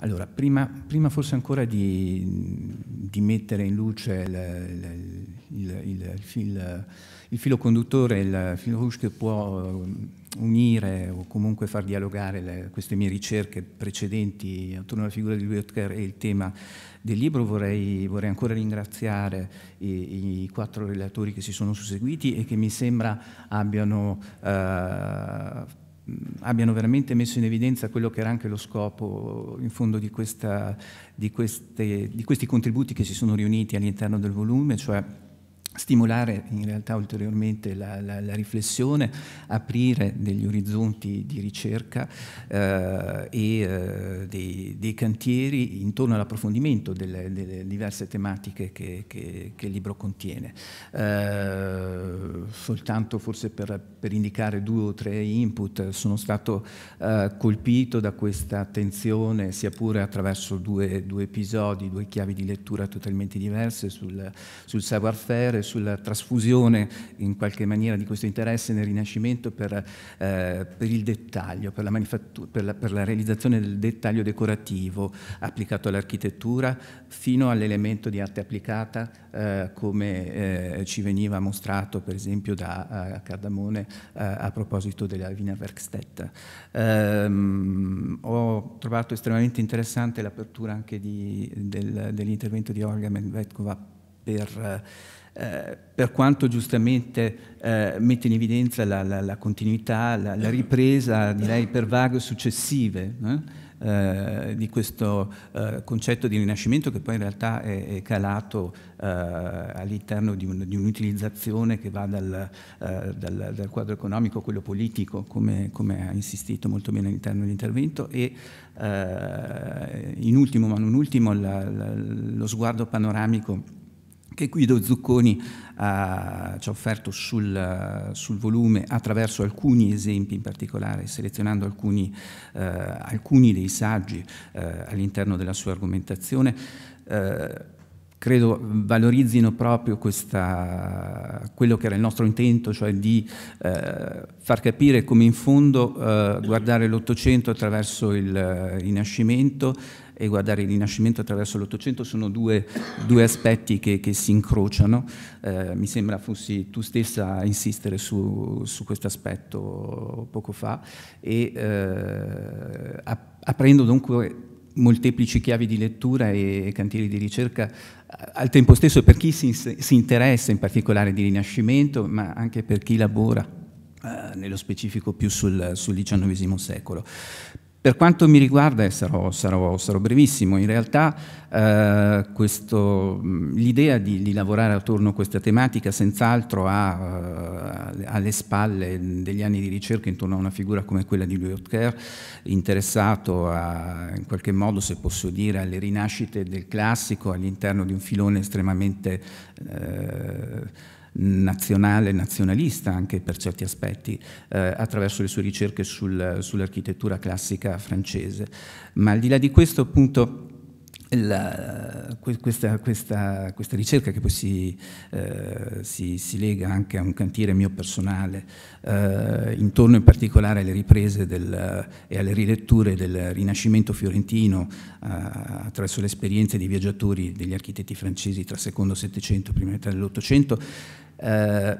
Allora, prima, prima, forse ancora di, di mettere in luce il, il, il, il, filo conduttore, il filo rouge che può um, unire o comunque far dialogare le, queste mie ricerche precedenti attorno alla figura di Lutker e il tema del libro, vorrei, vorrei ancora ringraziare i, i, quattro relatori che si sono susseguiti e che mi sembra abbiano... Eh, abbiano veramente messo in evidenza quello che era anche lo scopo in fondo di, questa, di, queste, di questi contributi che si sono riuniti all'interno del volume, cioè stimolare in realtà ulteriormente la, la, la, riflessione, aprire degli orizzonti di ricerca eh, e eh, dei, dei, cantieri intorno all'approfondimento delle, delle, diverse tematiche che, che, che il libro contiene. Eh, soltanto forse per, per, indicare due o tre input, sono stato eh, colpito da questa attenzione, sia pure attraverso due, due, episodi, due chiavi di lettura totalmente diverse sul, sul savoir-faire sulla trasfusione in qualche maniera di questo interesse nel Rinascimento per, eh, per il dettaglio, per la, per, la, per la, realizzazione del dettaglio decorativo applicato all'architettura fino all'elemento di arte applicata eh, come eh, ci veniva mostrato per esempio da eh, Cardamone eh, a proposito della Wiener Werkstatt. Ehm, ho trovato estremamente interessante l'apertura anche di, del, dell'intervento di Olga Medvedkova per, eh, per quanto giustamente eh, mette in evidenza la, la, la continuità, la, la, ripresa, direi per vague successive. Eh? Eh, di questo eh, concetto di rinascimento che poi in realtà è, è calato eh, all'interno di, un, di, un'utilizzazione che va dal, eh, dal, dal quadro economico a quello politico, come, come, ha insistito molto bene all'interno dell'intervento, e eh, in ultimo, ma non ultimo, la, la, lo sguardo panoramico che Guido Zucconi ha, eh, ci ha offerto sul, eh, sul, volume attraverso alcuni esempi in particolare, selezionando alcuni, eh, alcuni dei saggi eh, all'interno della sua argomentazione. Eh, credo valorizzino proprio questa, quello che era il nostro intento, cioè di eh, far capire come in fondo eh, guardare l'Ottocento attraverso il eh, Rinascimento e guardare il Rinascimento attraverso l'Ottocento sono due, due aspetti che, che, si incrociano. Eh, mi sembra fossi tu stessa a insistere su, su questo aspetto poco fa e eh, aprendo dunque molteplici chiavi di lettura e cantieri di ricerca al tempo stesso per chi si, si interessa in particolare di Rinascimento ma anche per chi lavora eh, nello specifico più sul, sul XIX secolo per quanto mi riguarda, e eh, sarò, sarò, sarò brevissimo, in realtà eh, l'idea di, di, lavorare attorno a questa tematica senz'altro ha eh, alle spalle degli anni di ricerca intorno a una figura come quella di Louis Kerr, interessato a, in qualche modo, se posso dire, alle rinascite del classico all'interno di un filone estremamente... Eh, nazionale, nazionalista anche per certi aspetti, eh, attraverso le sue ricerche sul, sull'architettura classica francese. Ma al di là di questo appunto la, questa, questa, questa, ricerca che poi si, eh, si, si, lega anche a un cantiere mio personale, eh, intorno in particolare alle riprese del, eh, e alle riletture del Rinascimento fiorentino eh, attraverso le esperienze di viaggiatori degli architetti francesi tra secondo Settecento e prima metà dell'Ottocento, eh,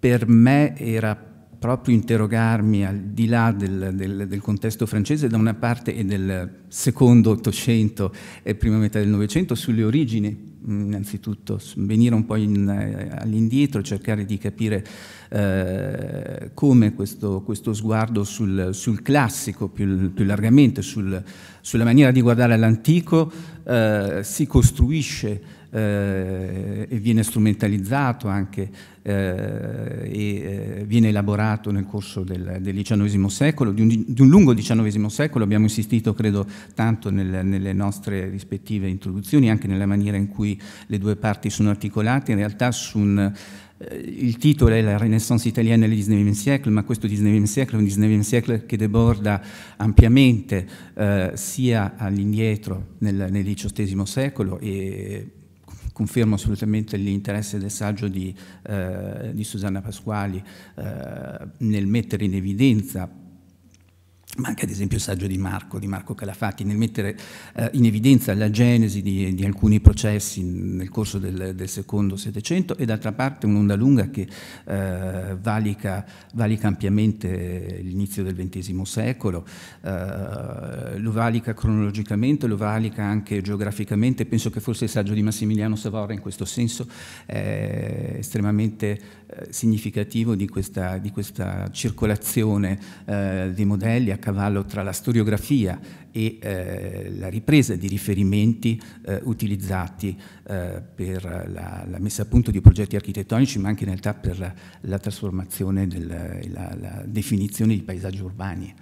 per me era proprio interrogarmi al di là del, del, del contesto francese da una parte e del secondo Ottocento e prima metà del Novecento sulle origini innanzitutto venire un po' in, eh, all'indietro, cercare di capire eh, come questo, questo sguardo sul, sul, classico più, più largamente, sul, sulla maniera di guardare all'antico eh, si costruisce eh, e viene strumentalizzato anche eh, e eh, viene elaborato nel corso del, del XIX secolo, di un, di un, lungo XIX secolo, abbiamo insistito credo tanto nel, nelle nostre rispettive introduzioni, anche nella maniera in cui cui le due parti sono articolate, in realtà su un eh, il titolo è La Renaissance italiana nel XIX secolo, ma questo XIX secolo è un XIX secolo che deborda ampiamente eh, sia all'indietro nel, nel XVIII secolo e confermo assolutamente l'interesse del saggio di, eh, di Susanna Pasquali eh, nel mettere in evidenza ma anche ad esempio il saggio di Marco, di Marco Calafatti, nel mettere eh, in evidenza la genesi di, di, alcuni processi nel corso del, del secondo Settecento e d'altra parte un'onda lunga che eh, valica, valica, ampiamente l'inizio del XX secolo, eh, lo valica cronologicamente, lo valica anche geograficamente, penso che forse il saggio di Massimiliano Savora in questo senso è estremamente eh, significativo di questa, di questa circolazione eh, dei modelli a cavallo tra la storiografia e eh, la ripresa di riferimenti eh, utilizzati eh, per la, la, messa a punto di progetti architettonici, ma anche in realtà per la, la trasformazione, e la, la definizione di paesaggi urbani.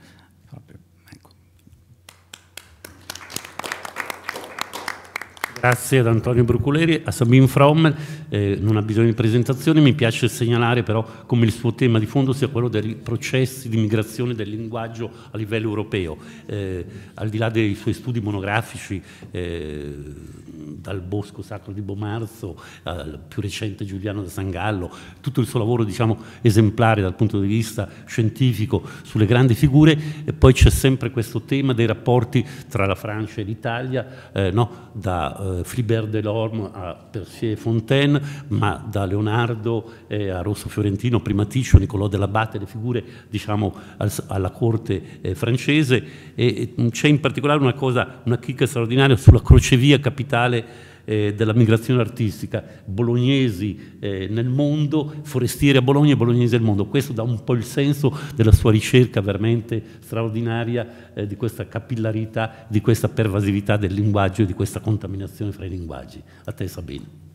Grazie ad Antonio Bruculeri, a Sabine Frommel, eh, non ha bisogno di presentazione, mi piace segnalare però come il suo tema di fondo sia quello dei processi di migrazione del linguaggio a livello europeo, eh, al di là dei suoi studi monografici eh, dal Bosco Sacro di Bomarzo al più recente Giuliano da Sangallo, tutto il suo lavoro diciamo, esemplare dal punto di vista scientifico sulle grandi figure e poi c'è sempre questo tema dei rapporti tra la Francia e l'Italia, eh, no? da eh, eh, Flibert Delorme a Percier Fontaine, ma da Leonardo eh, a Rosso Fiorentino, Primaticcio, Tiscio, Niccolò dell'Abbate, le figure diciamo, al, alla corte eh, francese. E, e c'è in particolare una cosa, una chicca straordinaria sulla crocevia capitale eh, della migrazione artistica, bolognesi eh, nel mondo, forestieri a Bologna e bolognesi nel mondo. Questo dà un po' il senso della sua ricerca veramente straordinaria eh, di questa capillarità, di questa pervasività del linguaggio e di questa contaminazione fra i linguaggi. A te Sabine.